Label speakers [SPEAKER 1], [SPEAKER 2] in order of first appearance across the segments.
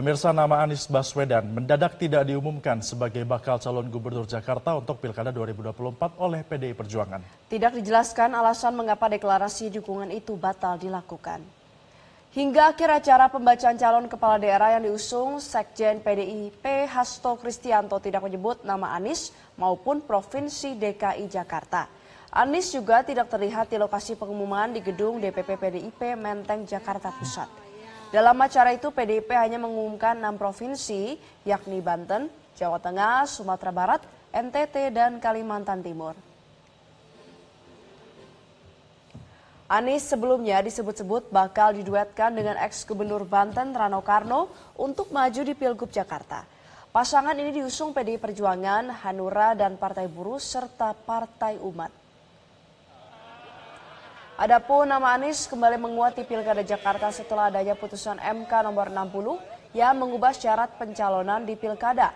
[SPEAKER 1] Pemirsa nama Anies Baswedan mendadak tidak diumumkan sebagai bakal calon gubernur Jakarta untuk Pilkada 2024 oleh PDI Perjuangan.
[SPEAKER 2] Tidak dijelaskan alasan mengapa deklarasi dukungan itu batal dilakukan. Hingga akhir acara pembacaan calon kepala daerah yang diusung, Sekjen PDIP Hasto Kristianto tidak menyebut nama Anies maupun Provinsi DKI Jakarta. Anies juga tidak terlihat di lokasi pengumuman di gedung DPP PDIP Menteng, Jakarta Pusat. Dalam acara itu PDIP hanya mengumumkan enam provinsi yakni Banten, Jawa Tengah, Sumatera Barat, NTT, dan Kalimantan Timur. Anies sebelumnya disebut-sebut bakal diduetkan dengan ex-gubernur Banten Rano Karno untuk maju di Pilgub Jakarta. Pasangan ini diusung PDI Perjuangan, Hanura, dan Partai Buruh serta Partai Umat. Adapun nama Anies kembali menguat di Pilkada Jakarta setelah adanya putusan MK nomor 60 yang mengubah syarat pencalonan di Pilkada.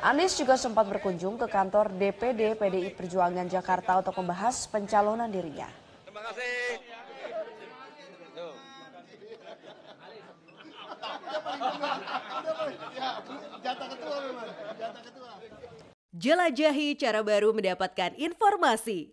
[SPEAKER 2] Anies juga sempat berkunjung ke kantor DPD PDI Perjuangan Jakarta untuk membahas pencalonan dirinya. Terima
[SPEAKER 3] kasih. Jelajahi cara baru mendapatkan informasi.